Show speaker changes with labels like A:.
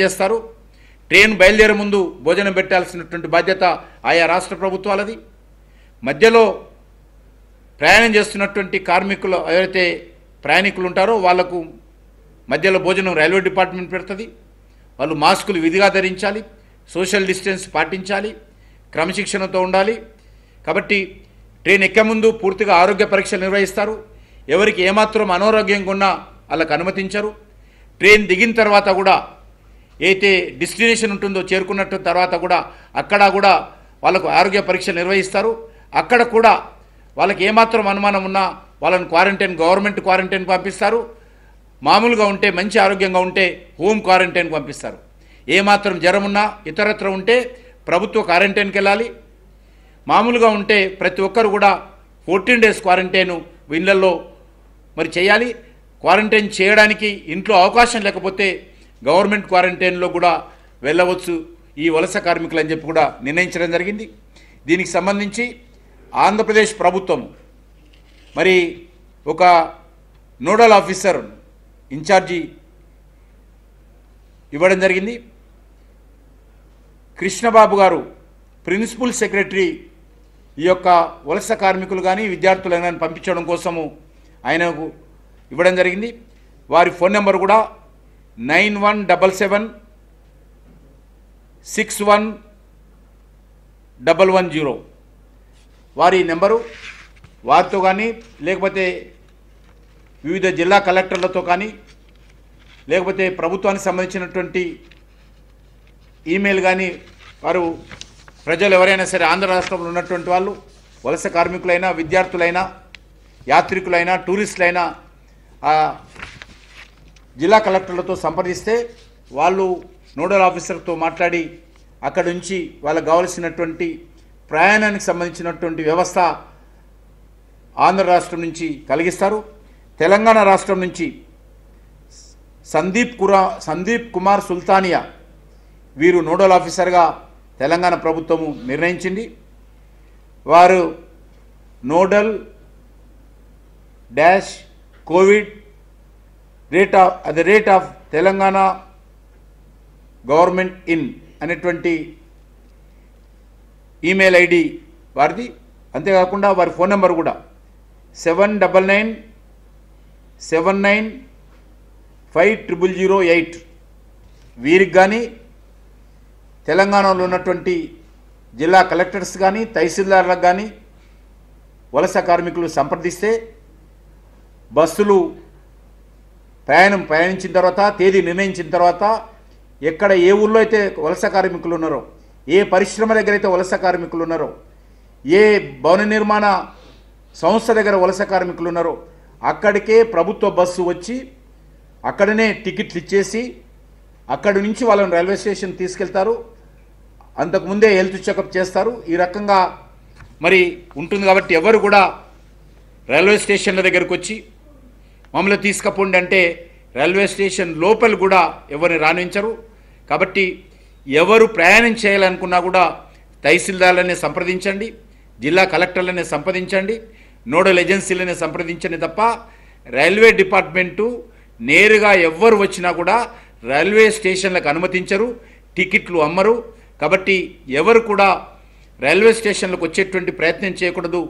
A: చేస్తారు ట్రైన్ బయలుదేరే ముందు భోజనం పెట్టాల్సినటువంటి బాధ్యత ఆయా రాష్ట్ర ప్రభుత్వాలది మధ్యలో ప్రయాణం చేస్తున్నటువంటి కార్మికులు ఎవరైతే ప్రయాణికులు ఉంటారో వాళ్లకు మధ్యలో భోజనం రైల్వే డిపార్ట్మెంట్ పెడుతుంది వాళ్ళు మాస్కులు విధిగా ధరించాలి సోషల్ డిస్టెన్స్ పాటించాలి క్రమశిక్షణతో ఉండాలి కాబట్టి ట్రైన్ ఎక్కే ముందు పూర్తిగా ఆరోగ్య పరీక్షలు నిర్వహిస్తారు ఎవరికి ఏమాత్రం అనారోగ్యంగా ఉన్నా వాళ్ళకు అనుమతించరు ట్రైన్ దిగిన తర్వాత కూడా అయితే డెస్టినేషన్ ఉంటుందో చేరుకున్నట్టు తర్వాత కూడా అక్కడ కూడా వాళ్ళకు ఆరోగ్య పరీక్ష నిర్వహిస్తారు అక్కడ కూడా వాళ్ళకి ఏమాత్రం అనుమానం ఉన్నా వాళ్ళని క్వారంటైన్ గవర్నమెంట్ క్వారంటైన్ పంపిస్తారు మామూలుగా ఉంటే మంచి ఆరోగ్యంగా ఉంటే హోమ్ క్వారంటైన్ పంపిస్తారు ఏమాత్రం జ్వరం ఉన్నా ఇతరత్ర ఉంటే ప్రభుత్వ క్వారంటైన్కి వెళ్ళాలి మామూలుగా ఉంటే ప్రతి ఒక్కరు కూడా ఫోర్టీన్ డేస్ క్వారంటైన్ ఇళ్లలో మరి చేయాలి క్వారంటైన్ చేయడానికి ఇంట్లో అవకాశం లేకపోతే గవర్నమెంట్ క్వారంటైన్లో కూడా వెళ్ళవచ్చు ఈ వలస కార్మికులు అని చెప్పి కూడా నిర్ణయించడం జరిగింది దీనికి సంబంధించి ఆంధ్రప్రదేశ్ ప్రభుత్వం మరి ఒక నోడల్ ఆఫీసర్ ఇన్ఛార్జి ఇవ్వడం జరిగింది కృష్ణబాబు గారు ప్రిన్సిపల్ సెక్రటరీ ఈ యొక్క వలస కార్మికులు కానీ విద్యార్థులు కానీ పంపించడం కోసము ఆయనకు ఇవ్వడం జరిగింది వారి ఫోన్ నెంబర్ కూడా nine one double seven six one double one zero వారి నెంబరు వారితో కానీ లేకపోతే వివిధ జిల్లా కలెక్టర్లతో కానీ లేకపోతే ప్రభుత్వానికి సంబంధించినటువంటి ఈమెయిల్ కానీ వారు ప్రజలు ఎవరైనా సరే ఆంధ్ర రాష్ట్రంలో ఉన్నటువంటి వాళ్ళు వలస కార్మికులైనా విద్యార్థులైనా యాత్రికులైనా టూరిస్టులైనా జిల్లా కలెక్టర్లతో సంప్రదిస్తే వాళ్ళు నోడల్ ఆఫీసర్తో మాట్లాడి అక్కడ నుంచి వాళ్ళకు కావలసినటువంటి ప్రయాణానికి సంబంధించినటువంటి వ్యవస్థ ఆంధ్ర రాష్ట్రం నుంచి కలిగిస్తారు తెలంగాణ రాష్ట్రం నుంచి సందీప్ కురా సందీప్ కుమార్ సుల్తానియా వీరు నోడల్ ఆఫీసర్గా తెలంగాణ ప్రభుత్వము నిర్ణయించింది వారు nodal dash covid rate of at the rate of Telangana government in అనేటువంటి ఈమెయిల్ ఐడి వారిది అంతేకాకుండా వారి ఫోన్ నెంబర్ కూడా seven double nine seven nine five triple zero eight వీరికి కానీ తెలంగాణలో ఉన్నటువంటి జిల్లా కలెక్టర్స్ కానీ తహసీల్దార్లకు కానీ వలస కార్మికులు సంప్రదిస్తే బస్సులు ప్రయాణం ప్రయాణించిన తర్వాత తేదీ నిర్ణయించిన తర్వాత ఎక్కడ ఏ ఊళ్ళో అయితే వలస కార్మికులు ఉన్నారో ఏ పరిశ్రమ దగ్గర అయితే వలస కార్మికులు ఉన్నారో ఏ భవన నిర్మాణ సంస్థ దగ్గర వలస కార్మికులు ఉన్నారో అక్కడికే ప్రభుత్వ బస్సు వచ్చి అక్కడనే టికెట్లు ఇచ్చేసి అక్కడి నుంచి వాళ్ళని రైల్వే స్టేషన్ తీసుకెళ్తారు అంతకుముందే హెల్త్ చెకప్ చేస్తారు ఈ రకంగా మరి ఉంటుంది కాబట్టి ఎవరు కూడా రైల్వే స్టేషన్ల దగ్గరకు వచ్చి మమ్మల్ని తీసుకపోండి అంటే రైల్వే స్టేషన్ లోపల కూడా ఎవరిని రాణించరు కాబట్టి ఎవరు ప్రయాణం చేయాలనుకున్నా కూడా తహసీల్దార్లనే సంప్రదించండి జిల్లా కలెక్టర్లనే సంప్రదించండి నోడల్ ఏజెన్సీలనే సంప్రదించండి తప్ప రైల్వే డిపార్ట్మెంటు నేరుగా ఎవరు వచ్చినా కూడా రైల్వే స్టేషన్లకు అనుమతించరు టికెట్లు అమ్మరు కాబట్టి ఎవరు కూడా రైల్వే స్టేషన్లకు వచ్చేటువంటి ప్రయత్నం చేయకూడదు